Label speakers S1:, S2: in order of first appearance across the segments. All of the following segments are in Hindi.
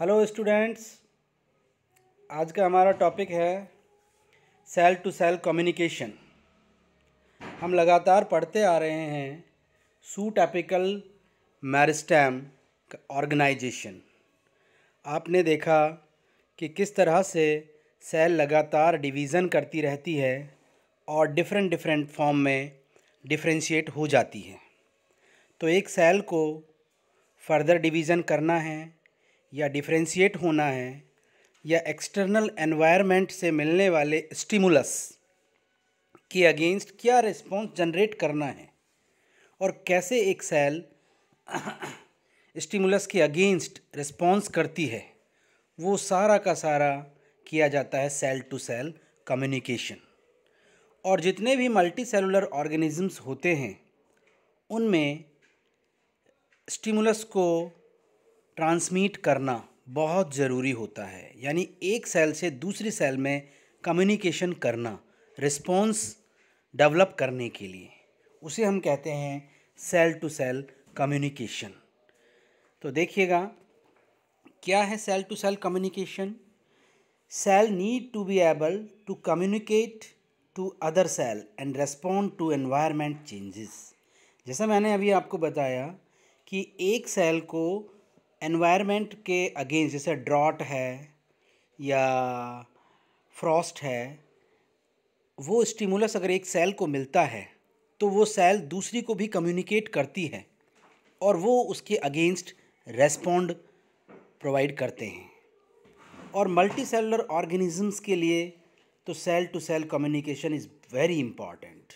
S1: हेलो स्टूडेंट्स आज का हमारा टॉपिक है सेल टू सेल कम्युनिकेशन हम लगातार पढ़ते आ रहे हैं सू टैपिकल मैरिस्टैम ऑर्गेनाइजेशन आपने देखा कि किस तरह से सेल लगातार डिवीज़न करती रहती है और डिफरेंट डिफरेंट फॉर्म में डिफ्रेंशिएट हो जाती है तो एक सेल को फर्दर डिवीज़न करना है या डिफ्रेंशिएट होना है या एक्सटर्नल एनवायरनमेंट से मिलने वाले स्टिमुलस के अगेंस्ट क्या रिस्पॉन्स जनरेट करना है और कैसे एक सेल स्टिमुलस के अगेंस्ट रिस्पॉन्स करती है वो सारा का सारा किया जाता है सेल टू सेल कम्युनिकेशन और जितने भी मल्टी सेलुलर ऑर्गेनिज़म्स होते हैं उनमें स्टिमुलस को ट्रांसमिट करना बहुत ज़रूरी होता है यानी एक सेल से दूसरी सेल में कम्युनिकेशन करना रिस्पॉन्स डेवलप करने के लिए उसे हम कहते हैं सेल टू सेल कम्युनिकेशन तो देखिएगा क्या है cell to cell communication cell need to be able to communicate to other cell and respond to environment changes जैसा मैंने अभी आपको बताया कि एक सेल को एनवायरनमेंट के अगेंस्ट जैसे ड्रॉट है या फ्रॉस्ट है वो स्टिमुलस अगर एक सेल को मिलता है तो वो सेल दूसरी को भी कम्युनिकेट करती है और वो उसके अगेंस्ट रेस्पॉन्ड प्रोवाइड करते हैं और मल्टी सेलुलर ऑर्गेनिजम्स के लिए तो cell to cell communication is very important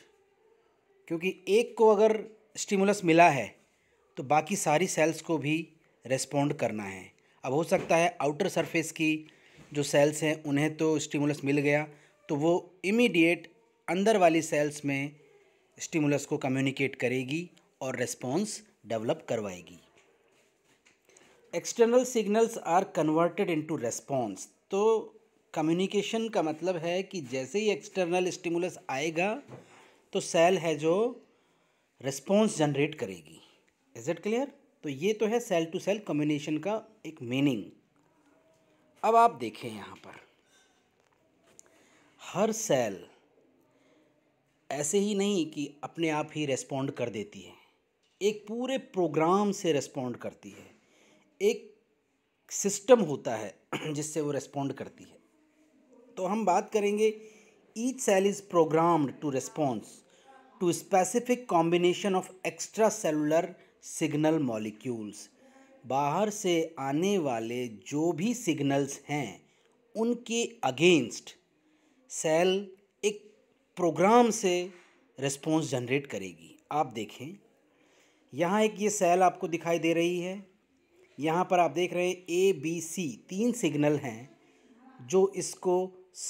S1: क्योंकि एक को अगर स्टिमुलस मिला है तो बाकी सारी सेल्स को भी रेस्पॉन्ड करना है अब हो सकता है आउटर सरफेस की जो सेल्स हैं उन्हें तो स्टिमुलस मिल गया तो वो इमीडिएट अंदर वाली सेल्स में स्टिमुलस को कम्युनिकेट करेगी और रेस्पॉन्स डेवलप करवाएगी external signals are converted into response तो कम्युनिकेशन का मतलब है कि जैसे ही एक्सटर्नल स्टिमुलस आएगा तो सेल है जो रिस्पॉन्स जनरेट करेगी इज़ इट क्लियर तो ये तो है सेल टू सेल कम्युनिकेशन का एक मीनिंग अब आप देखें यहाँ पर हर सेल ऐसे ही नहीं कि अपने आप ही रेस्पॉन्ड कर देती है एक पूरे प्रोग्राम से रेस्पॉन्ड करती है एक सिस्टम होता है जिससे वो रेस्पॉन्ड करती है तो हम बात करेंगे each cell is programmed to response to specific combination of extracellular signal molecules बाहर से आने वाले जो भी सिग्नल्स हैं उनके अगेंस्ट सेल एक प्रोग्राम से रिस्पॉन्स जनरेट करेगी आप देखें यहाँ एक ये सेल आपको दिखाई दे रही है यहाँ पर आप देख रहे हैं ए बी सी तीन सिग्नल हैं जो इसको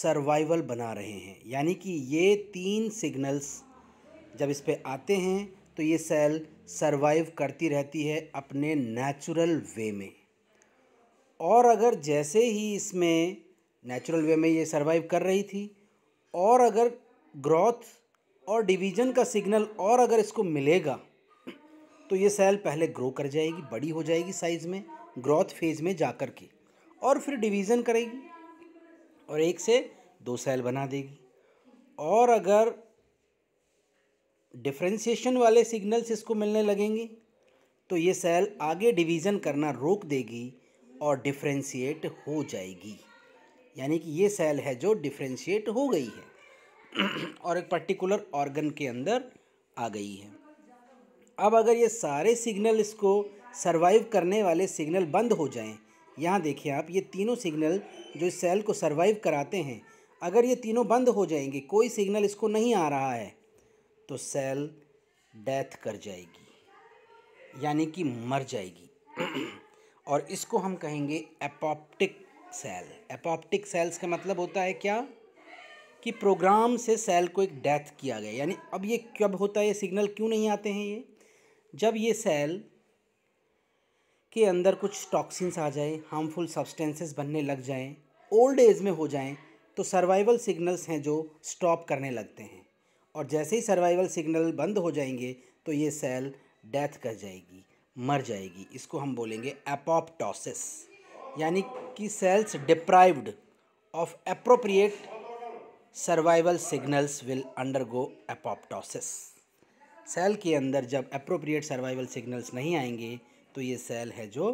S1: सर्वाइवल बना रहे हैं यानी कि ये तीन सिग्नल्स जब इस पर आते हैं तो ये सेल सरवाइव करती रहती है अपने नेचुरल वे में और अगर जैसे ही इसमें नेचुरल वे में ये सरवाइव कर रही थी और अगर ग्रोथ और डिवीज़न का सिग्नल और अगर इसको मिलेगा तो ये सेल पहले ग्रो कर जाएगी बड़ी हो जाएगी साइज़ में ग्रोथ फेज़ में जाकर के और फिर डिवीज़न करेगी और एक से दो सेल बना देगी और अगर डिफ्रेंसीशन वाले सिग्नल्स इसको मिलने लगेंगे तो ये सेल आगे डिवीज़न करना रोक देगी और डिफ्रेंशिएट हो जाएगी यानी कि ये सेल है जो डिफ्रेंशिएट हो गई है और एक पर्टिकुलर ऑर्गन के अंदर आ गई है अब अगर ये सारे सिग्नल इसको सरवाइव करने वाले सिग्नल बंद हो जाएं यहाँ देखिए आप ये तीनों सिग्नल जो इस सेल को सरवाइव कराते हैं अगर ये तीनों बंद हो जाएंगे कोई सिग्नल इसको नहीं आ रहा है तो सेल डेथ कर जाएगी यानी कि मर जाएगी और इसको हम कहेंगे एपॉप्टिक सेल एपॉप्टिक सेल्स का मतलब होता है क्या कि प्रोग्राम से सेल को एक डेथ किया गया यानी अब ये कब होता है ये सिग्नल क्यों नहीं आते हैं ये जब ये सेल के अंदर कुछ टॉक्सिन्स आ जाए हार्मफुल सब्सटेंसेस बनने लग जाएं ओल्ड एज में हो जाएं तो सर्वाइवल सिग्नल्स हैं जो स्टॉप करने लगते हैं और जैसे ही सर्वाइवल सिग्नल बंद हो जाएंगे तो ये सेल डेथ कर जाएगी मर जाएगी इसको हम बोलेंगे एपोप्टोसिस यानी कि cells deprived of appropriate survival signals will undergo apoptosis cell के अंदर जब अप्रोप्रिएट सर्वाइवल सिग्नल्स नहीं आएंगे तो ये सेल है जो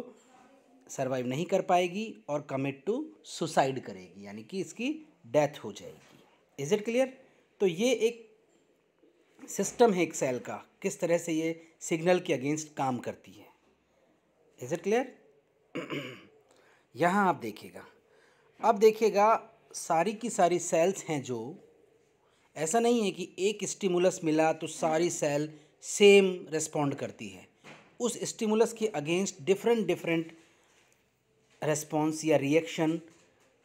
S1: सर्वाइव नहीं कर पाएगी और कमिट टू सुसाइड करेगी यानी कि इसकी डेथ हो जाएगी इज़ इट क्लियर तो ये एक सिस्टम है एक सेल का किस तरह से ये सिग्नल के अगेंस्ट काम करती है इज़ इट क्लियर यहाँ आप देखिएगा अब देखिएगा सारी की सारी सेल्स हैं जो ऐसा नहीं है कि एक स्टिमुलस मिला तो सारी सेल सेम रेस्पॉन्ड करती है उस स्टिमुलस के अगेंस्ट डिफरेंट डिफरेंट रेस्पॉन्स या रिएक्शन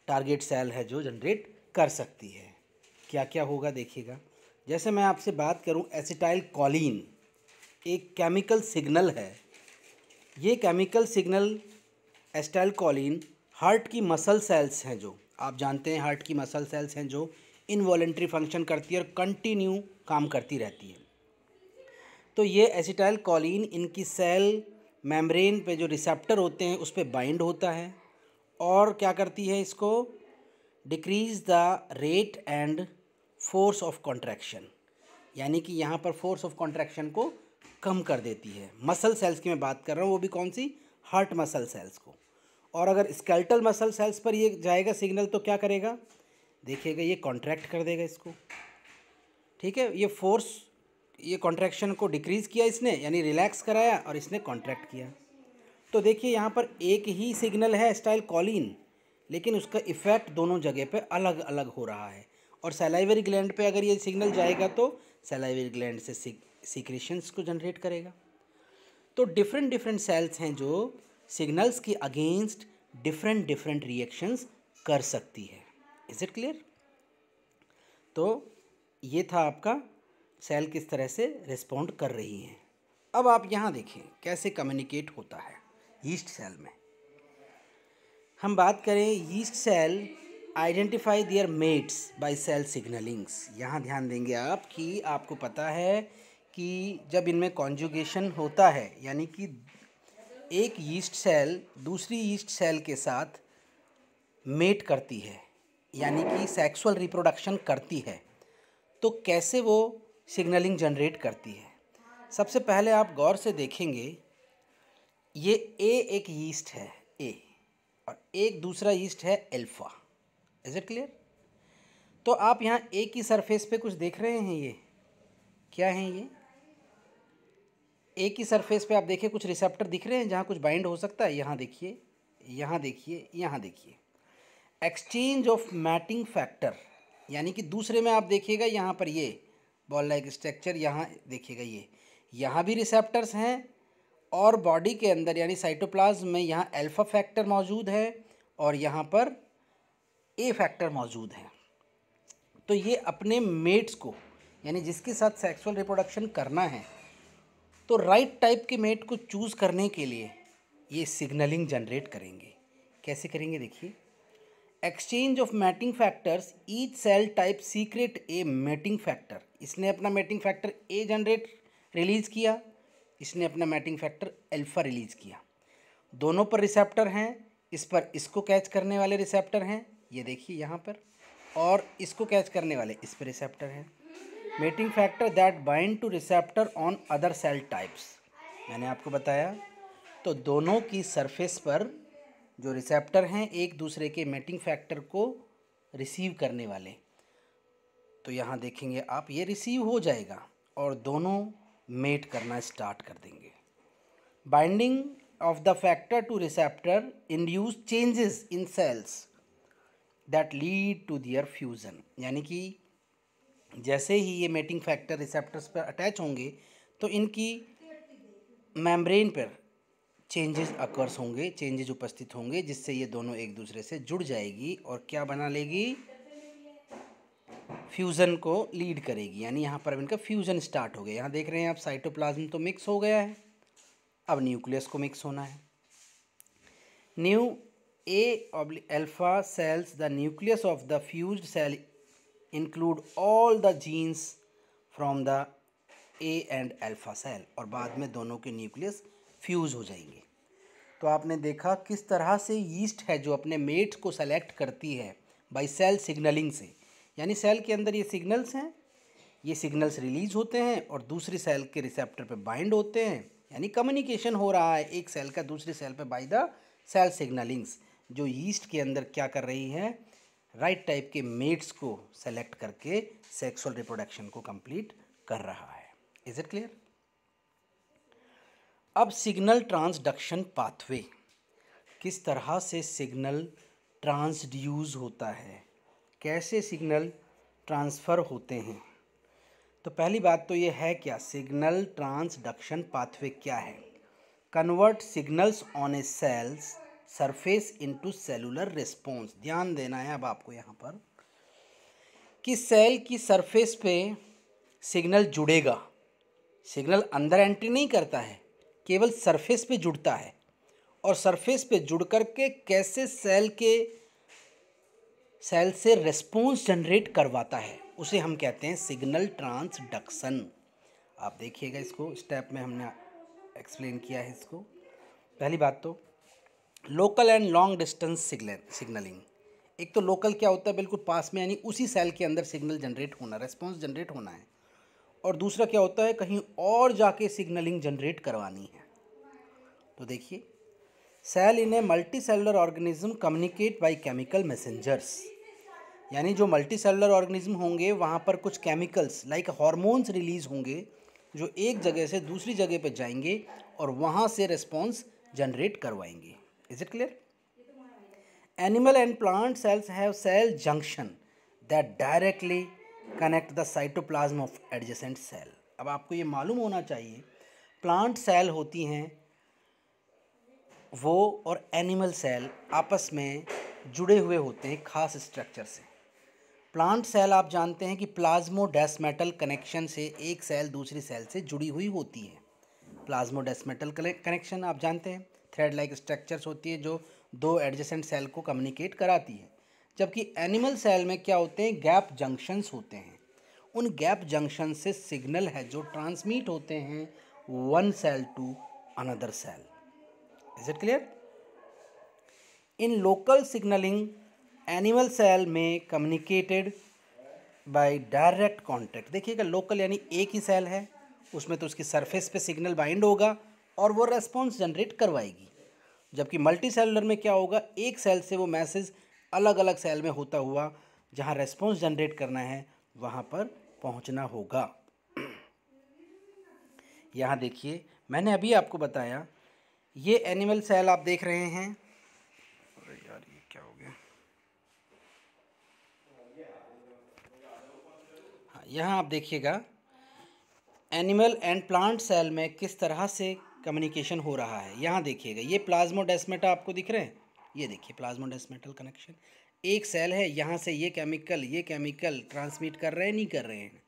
S1: टारगेट सेल है जो जनरेट कर सकती है क्या क्या होगा देखिएगा जैसे मैं आपसे बात करूं एसिटाइल कॉलिन एक केमिकल सिग्नल है ये chemical signal acetylcholine heart की मसल सेल्स हैं जो आप जानते हैं हार्ट की मसल सेल्स हैं जो वॉलेंट्री फंक्शन करती है और कंटिन्यू काम करती रहती है तो ये एसिटाइल कॉलिन इनकी सेल मेम्ब्रेन पे जो रिसेप्टर होते हैं उस पर बाइंड होता है और क्या करती है इसको decrease the rate and force of contraction यानी कि यहाँ पर फोर्स ऑफ कॉन्ट्रैक्शन को कम कर देती है मसल सेल्स की मैं बात कर रहा हूँ वो भी कौन सी हार्ट मसल सेल्स को और अगर स्केल्टल मसल सेल्स पर ये जाएगा सिग्नल तो क्या करेगा देखिएगा ये कॉन्ट्रैक्ट कर देगा इसको ठीक है ये फोर्स ये कॉन्ट्रैक्शन को डिक्रीज़ किया इसने यानी रिलैक्स कराया और इसने कॉन्ट्रैक्ट किया तो देखिए यहाँ पर एक ही सिग्नल है स्टाइल कॉलिन लेकिन उसका इफ़ेक्ट दोनों जगह पे अलग अलग हो रहा है और सेलाइवरी ग्लैंड पे अगर ये सिग्नल जाएगा तो सेलाइवरी ग्लैंड से सीक्रेशंस को जनरेट करेगा तो डिफरेंट डिफरेंट सेल्स हैं जो सिग्नल्स के अगेंस्ट डिफरेंट डिफरेंट रिएक्शंस कर सकती है इज़ इट क्लियर तो ये था आपका सेल किस तरह से रिस्पोंड कर रही हैं अब आप यहाँ देखें कैसे कम्युनिकेट होता है ईस्ट सेल में हम बात करें yeast cell identify their mates by cell signallings यहाँ ध्यान देंगे आप कि आपको पता है कि जब इनमें कॉन्जुगेशन होता है यानी कि एक यीस्ट सेल दूसरी यीस्ट सेल के साथ मेट करती है यानी कि सेक्सुअल रिप्रोडक्शन करती है तो कैसे वो सिग्नलिंग जनरेट करती है सबसे पहले आप गौर से देखेंगे ये ए एक यीस्ट है ए और एक दूसरा यीस्ट है एल्फ़ा इज़ इट क्लियर तो आप यहाँ ए की सरफेस पे कुछ देख रहे हैं ये क्या है ये ए की सरफेस पे आप देखिए कुछ रिसेप्टर दिख रहे हैं जहाँ कुछ बाइंड हो सकता है यहाँ देखिए यहाँ देखिए यहाँ देखिए एक्सचेंज ऑफ मैटिंग फैक्टर यानी कि दूसरे में आप देखिएगा यहाँ पर ये बॉल लाइक स्ट्रक्चर यहाँ देखिएगा ये यहाँ भी रिसेप्टर्स हैं और बॉडी के अंदर यानी साइटोप्लाज्म में यहाँ अल्फा फैक्टर मौजूद है और यहाँ पर ए फैक्टर मौजूद है तो ये अपने मेट्स को यानी जिसके साथ सेक्सुअल रिप्रोडक्शन करना है तो राइट टाइप के मेट को चूज़ करने के लिए ये सिग्नलिंग जनरेट करेंगे कैसे करेंगे देखिए exchange of mating factors each cell type secrete a mating factor इसने अपना mating factor a generate release किया इसने अपना मैटिंग फैक्टर एल्फा रिलीज़ किया दोनों पर रिसेप्टर हैं इस पर इसको कैच करने वाले रिसेप्टर हैं ये देखिए यहाँ पर और इसको कैच करने वाले इस पर रिसेप्टर हैं mating factor that bind to receptor on other cell types मैंने आपको बताया तो दोनों की सरफेस पर जो रिसेप्टर हैं एक दूसरे के मेटिंग फैक्टर को रिसीव करने वाले तो यहाँ देखेंगे आप ये रिसीव हो जाएगा और दोनों मेट करना स्टार्ट कर देंगे binding of the factor to receptor induce changes in cells that lead to their fusion यानी कि जैसे ही ये मेटिंग फैक्टर रिसेप्टर्स पर अटैच होंगे तो इनकी मेम्ब्रेन पर चेंजेस अकर्स होंगे चेंजेस उपस्थित होंगे जिससे ये दोनों एक दूसरे से जुड़ जाएगी और क्या बना लेगी फ्यूज़न को लीड करेगी यानी यहाँ पर अब इनका फ्यूज़न स्टार्ट हो गया यहाँ देख रहे हैं आप साइटोप्लाज्म तो मिक्स हो गया है अब न्यूक्लियस को मिक्स होना है new a alpha cells the nucleus of the fuse cell include all the genes from the a and alpha cell और बाद में दोनों के न्यूक्लियस फ्यूज़ हो जाएंगे तो आपने देखा किस तरह से यीस्ट है जो अपने मेट को सेलेक्ट करती है बाई सेल सिग्नलिंग से यानी सेल के अंदर ये सिग्नल्स हैं ये सिग्नल्स रिलीज होते हैं और दूसरी सेल के रिसेप्टर पे बाइंड होते हैं यानी कम्युनिकेशन हो रहा है एक सेल का दूसरी सेल पे बाई द सेल सिग्नलिंग्स जो यीस्ट के अंदर क्या कर रही हैं राइट टाइप के मेट्स को सेलेक्ट करके सेक्सुअल रिप्रोडक्शन को कंप्लीट कर रहा है इज इट क्लियर अब सिग्नल ट्रांसडक्शन पाथवे किस तरह से सिग्नल ट्रांसड्यूज होता है कैसे सिग्नल ट्रांसफ़र होते हैं तो पहली बात तो ये है क्या सिग्नल ट्रांसडक्शन पाथवे क्या है convert signals on a cell's surface into cellular response ध्यान देना है अब आपको यहाँ पर कि सेल की सरफेस पे सिग्नल जुड़ेगा सिग्नल अंदर एंट्री नहीं करता है केवल सरफेस पे जुड़ता है और सरफेस पे जुड़ कर के कैसे सेल के सेल से रिस्पॉन्स जनरेट करवाता है उसे हम कहते हैं सिग्नल ट्रांसडक्शन आप देखिएगा इसको स्टेप में हमने एक्सप्लेन किया है इसको पहली बात तो local and long distance signalling एक तो लोकल क्या होता है बिल्कुल पास में यानी उसी सेल के अंदर सिग्नल जनरेट होना रेस्पॉन्स जनरेट होना है और दूसरा क्या होता है कहीं और जाके सिग्नलिंग जनरेट करवानी है तो देखिए cell in a multicellular organism communicate by chemical messengers यानी जो मल्टी सेलुलर ऑर्गेनिज्म होंगे वहाँ पर कुछ केमिकल्स लाइक हॉर्मोन्स रिलीज़ होंगे जो एक जगह से दूसरी जगह पर जाएंगे और वहाँ से रेस्पॉन्स जनरेट करवाएंगे is it clear animal and plant cells have cell junction that directly connect the cytoplasm of adjacent cell अब आपको ये मालूम होना चाहिए प्लांट सेल होती हैं वो और एनिमल सेल आपस में जुड़े हुए होते हैं खास स्ट्रक्चर से प्लांट सेल आप जानते हैं कि प्लाज्मो प्लाज्मोडेस्मेटल कनेक्शन से एक सेल दूसरी सेल से जुड़ी हुई होती है प्लाज्मो प्लाज्मोडेस्मेटल कनेक्शन आप जानते हैं थ्रेड लाइक स्ट्रक्चर्स होती है जो दो एडजेसेंट सेल को कम्युनिकेट कराती है जबकि एनिमल सेल में क्या होते हैं गैप जंक्शंस होते हैं उन गैप जंक्शन से सिग्नल है जो ट्रांसमिट होते हैं one cell to another cell is it clear in local signalling animal cell में कम्युनिकेटेड बाय डायरेक्ट कांटेक्ट देखिएगा लोकल यानी एक ही सेल है उसमें तो उसकी सरफेस पे सिग्नल बाइंड होगा और वो रेस्पॉन्स जनरेट करवाएगी जबकि मल्टी सेलर में क्या होगा एक सेल से वो मैसेज अलग अलग सेल में होता हुआ जहाँ रेस्पॉन्स जनरेट करना है वहाँ पर पहुँचना होगा यहाँ देखिए मैंने अभी आपको बताया ये एनिमल सेल आप देख रहे हैं अरे यार ये क्या हो गया हाँ यहाँ आप देखिएगा एनिमल एंड प्लांट सेल में किस तरह से कम्युनिकेशन हो रहा है यहाँ देखिएगा ये प्लाज्मोडेस्मेटा आपको दिख रहे हैं ये देखिए प्लाज्मोडेस्मेटल कनेक्शन एक सेल है यहाँ से ये केमिकल ये केमिकल ट्रांसमिट कर रहे हैं नहीं कर रहे हैं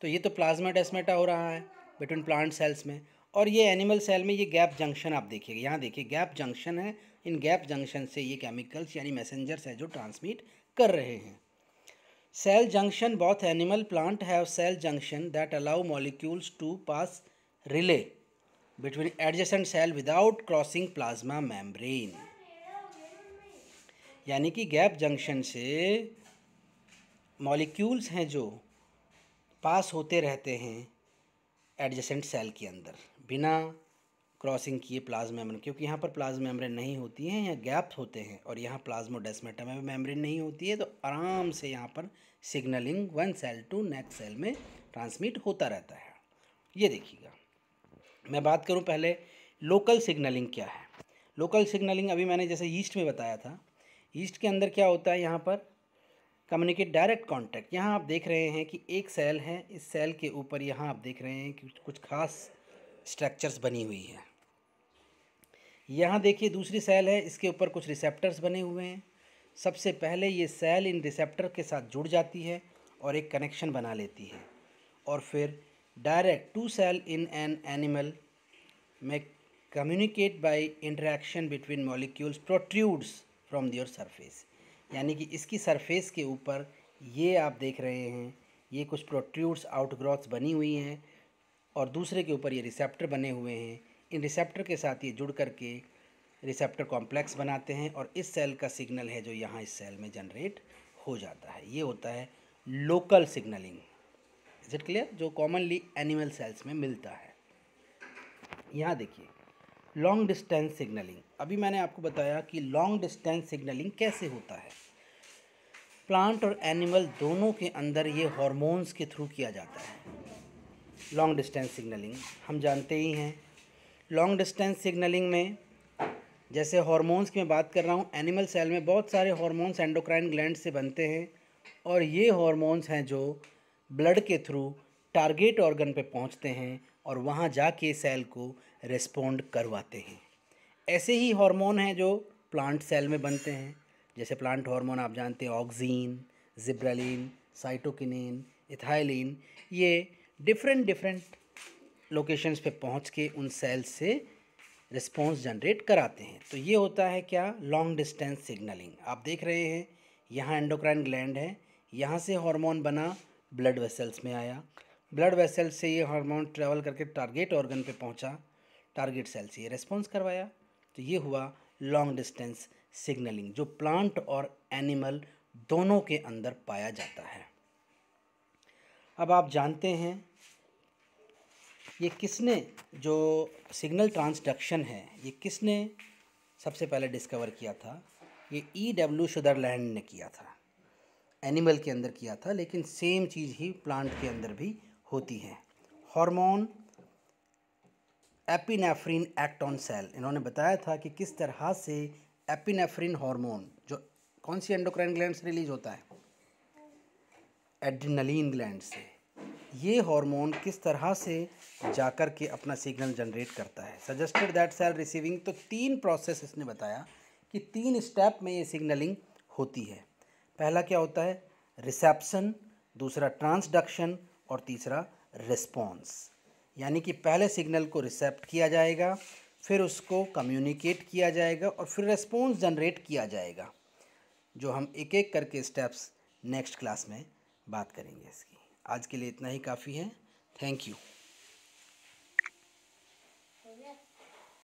S1: तो ये तो डेस्मेटा हो रहा है बिटवीन प्लांट सेल्स में और ये एनिमल सेल में ये गैप जंक्शन आप देखिएगा यहाँ देखिए गैप जंक्शन है इन गैप जंक्शन से ये केमिकल्स यानी मैसेंजर्स है जो ट्रांसमिट कर रहे हैं सेल जंक्शन बहुत animal plant have cell junction that allow molecules to pass relay between adjacent cell without crossing plasma membrane यानी कि गैप जंक्शन से मॉलिक्यूल्स हैं जो पास होते रहते हैं एडजेसेंट सेल के अंदर बिना क्रॉसिंग किए प्लाज्मा मेम्ब्रेन क्योंकि यहाँ पर प्लाज्मा मेम्ब्रेन नहीं होती है यहाँ गैप होते हैं और यहाँ प्लाज्मोडेस्मेटा में मेम्ब्रेन नहीं होती है तो आराम से यहाँ पर signalling one cell to next cell में ट्रांसमिट होता रहता है ये देखिएगा मैं बात करूँ पहले लोकल सिग्नलिंग क्या है लोकल सिग्नलिंग अभी मैंने जैसे ईस्ट में बताया था ईस्ट के अंदर क्या होता है यहाँ पर कम्युनिकेट डायरेक्ट कांटेक्ट यहाँ आप देख रहे हैं कि एक सेल है इस सेल के ऊपर यहाँ आप देख रहे हैं कि कुछ खास स्ट्रक्चर्स बनी हुई है यहाँ देखिए दूसरी सेल है इसके ऊपर कुछ रिसेप्टर्स बने हुए हैं सबसे पहले ये सेल इन रिसेप्टर के साथ जुड़ जाती है और एक कनेक्शन बना लेती है और फिर direct two cell in an animal may communicate by interaction between molecules protrudes from their surface यानी कि इसकी सरफेस के ऊपर ये आप देख रहे हैं ये कुछ प्रोट्रूड्स आउटग्रॉथ्स बनी हुई हैं और दूसरे के ऊपर ये रिसेप्टर बने हुए हैं इन रिसेप्टर के साथ ये जुड़ करके रिसेप्टर कॉम्प्लेक्स बनाते हैं और इस सेल का सिग्नल है जो यहाँ इस सेल में जनरेट हो जाता है ये होता है local signalling is it clear जो कॉमनली एनिमल सेल्स में मिलता है यहाँ देखिए लॉन्ग डिस्टेंस सिग्नलिंग अभी मैंने आपको बताया कि लॉन्ग डिस्टेंस सिग्नलिंग कैसे होता है प्लांट और एनिमल दोनों के अंदर ये हॉर्मोन्स के थ्रू किया जाता है लॉन्ग डिस्टेंस सिग्नलिंग हम जानते ही हैं लॉन्ग डिस्टेंस सिग्नलिंग में जैसे हॉर्मोन्स की मैं बात कर रहा हूँ एनिमल सेल में बहुत सारे हॉर्मोन्स एंडोक्राइन ग्लैंड से बनते हैं और ये हॉर्मोन्स हैं जो ब्लड के थ्रू टारगेट ऑर्गन पे पहुंचते हैं और वहां जाके सेल को रेस्पोंड करवाते हैं ऐसे ही हार्मोन हैं जो प्लांट सेल में बनते हैं जैसे प्लांट हार्मोन आप जानते हैं ऑक्जीन जिब्रालिन साइटोकिनिन इथाइलिन ये डिफरेंट डिफरेंट लोकेशंस पे पहुंच के उन सेल से रिस्पॉन्स जनरेट कराते हैं तो ये होता है क्या लॉन्ग डिस्टेंस सिग्नलिंग आप देख रहे हैं यहाँ एंडोक्राइन ग्लैंड है यहाँ से हार्मोन बना ब्लड वेसल्स में आया ब्लड वेसल्स से ये हार्मोन ट्रेवल करके टारगेट ऑर्गन पे पहुंचा टारगेट सेल से ये रेस्पॉन्स करवाया तो ये हुआ लॉन्ग डिस्टेंस सिग्नलिंग जो प्लांट और एनिमल दोनों के अंदर पाया जाता है अब आप जानते हैं ये किसने जो सिग्नल ट्रांसडक्शन है ये किसने सबसे पहले डिस्कवर किया था ये ई डब्ल्यू शुदरलैंड ने किया था एनिमल के अंदर किया था लेकिन सेम चीज़ ही प्लांट के अंदर भी होती है hormone epinephrine act on cell इन्होंने बताया था कि किस तरह से एपिनेफ्रिन हार्मोन जो कौन सी एंडोक्राइन ग्लैंड से रिलीज होता है एडिनलिन ग्लैंड से ये हार्मोन किस तरह से जाकर के अपना सिग्नल जनरेट करता है सजेस्टेड दैट सेल रिसीविंग तो तीन प्रोसेस इसने बताया कि तीन स्टेप में ये सिग्नलिंग होती है पहला क्या होता है रिसेप्सन दूसरा ट्रांसडक्शन और तीसरा रिस्पॉन्स यानी कि पहले सिग्नल को रिसेप्ट किया जाएगा फिर उसको कम्युनिकेट किया जाएगा और फिर रिस्पॉन्स जनरेट किया जाएगा जो हम एक एक करके स्टेप्स नेक्स्ट क्लास में बात करेंगे इसकी आज के लिए इतना ही काफ़ी है थैंक यू